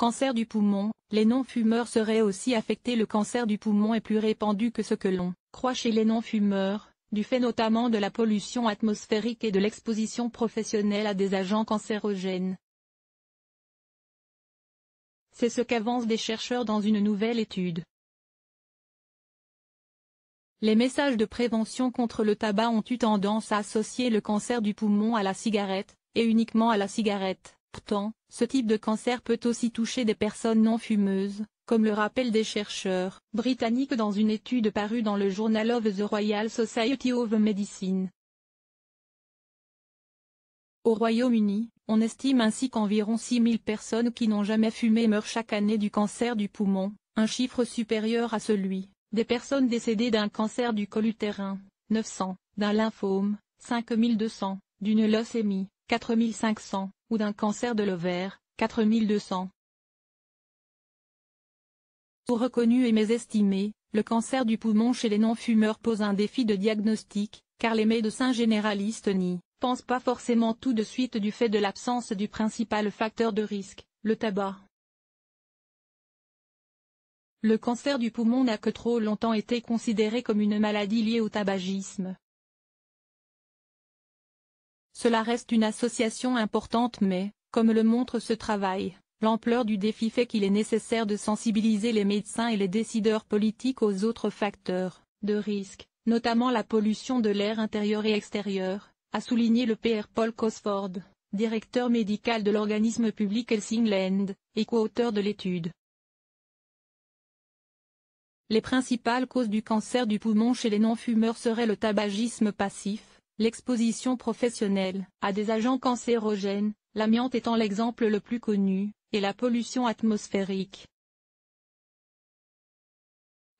Cancer du poumon, les non-fumeurs seraient aussi affectés. Le cancer du poumon est plus répandu que ce que l'on croit chez les non-fumeurs, du fait notamment de la pollution atmosphérique et de l'exposition professionnelle à des agents cancérogènes. C'est ce qu'avancent des chercheurs dans une nouvelle étude. Les messages de prévention contre le tabac ont eu tendance à associer le cancer du poumon à la cigarette, et uniquement à la cigarette. Pourtant, ce type de cancer peut aussi toucher des personnes non fumeuses, comme le rappellent des chercheurs britanniques dans une étude parue dans le Journal of the Royal Society of Medicine. Au Royaume-Uni, on estime ainsi qu'environ 6000 personnes qui n'ont jamais fumé meurent chaque année du cancer du poumon, un chiffre supérieur à celui des personnes décédées d'un cancer du col utérin, 900, d'un lymphome, 5200, d'une leucémie, 4500, ou d'un cancer de l'ovaire, 4200. Pour reconnu et mésestimé, le cancer du poumon chez les non-fumeurs pose un défi de diagnostic, car les médecins généralistes n'y pensent pas forcément tout de suite du fait de l'absence du principal facteur de risque, le tabac. Le cancer du poumon n'a que trop longtemps été considéré comme une maladie liée au tabagisme, cela reste une association importante mais, comme le montre ce travail, l'ampleur du défi fait qu'il est nécessaire de sensibiliser les médecins et les décideurs politiques aux autres facteurs de risque, notamment la pollution de l'air intérieur et extérieur, a souligné le PR Paul Cosford, directeur médical de l'organisme public Helsingland, et co-auteur de l'étude. Les principales causes du cancer du poumon chez les non-fumeurs seraient le tabagisme passif, L'exposition professionnelle à des agents cancérogènes, l'amiante étant l'exemple le plus connu, et la pollution atmosphérique.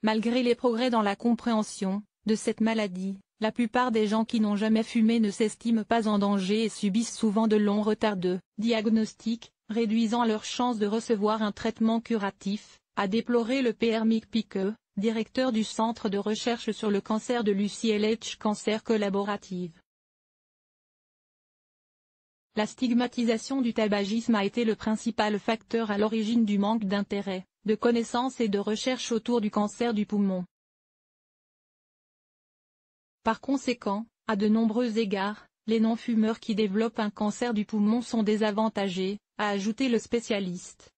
Malgré les progrès dans la compréhension de cette maladie, la plupart des gens qui n'ont jamais fumé ne s'estiment pas en danger et subissent souvent de longs retards de diagnostic, réduisant leurs chances de recevoir un traitement curatif, a déploré le PRMIC Piqueux directeur du Centre de recherche sur le cancer de l'UCLH Cancer Collaborative. La stigmatisation du tabagisme a été le principal facteur à l'origine du manque d'intérêt, de connaissances et de recherche autour du cancer du poumon. Par conséquent, à de nombreux égards, les non-fumeurs qui développent un cancer du poumon sont désavantagés, a ajouté le spécialiste.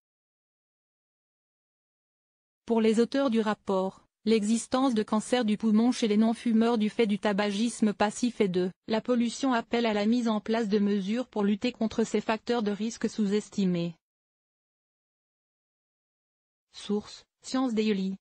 Pour les auteurs du rapport, l'existence de cancer du poumon chez les non-fumeurs du fait du tabagisme passif et de la pollution appelle à la mise en place de mesures pour lutter contre ces facteurs de risque sous-estimés. Source, Science Daily